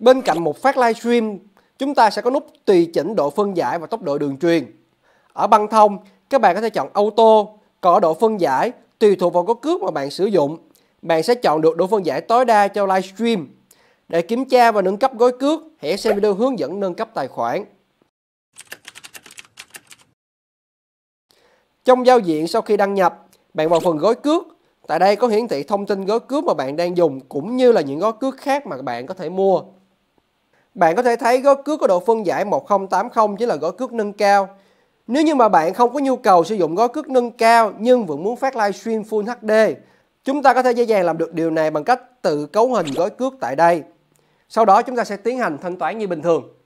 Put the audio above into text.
Bên cạnh một phát livestream, chúng ta sẽ có nút tùy chỉnh độ phân giải và tốc độ đường truyền. Ở băng thông, các bạn có thể chọn auto, còn ở độ phân giải tùy thuộc vào cốt cước mà bạn sử dụng. Bạn sẽ chọn được độ phân giải tối đa cho livestream. Để kiểm tra và nâng cấp gói cước, hãy xem video hướng dẫn nâng cấp tài khoản. Trong giao diện sau khi đăng nhập, bạn vào phần gói cước. Tại đây có hiển thị thông tin gói cước mà bạn đang dùng cũng như là những gói cước khác mà bạn có thể mua. Bạn có thể thấy gói cước có độ phân giải 1080 chính là gói cước nâng cao. Nếu như mà bạn không có nhu cầu sử dụng gói cước nâng cao nhưng vẫn muốn phát livestream Full HD, chúng ta có thể dễ dàng làm được điều này bằng cách tự cấu hình gói cước tại đây. Sau đó chúng ta sẽ tiến hành thanh toán như bình thường.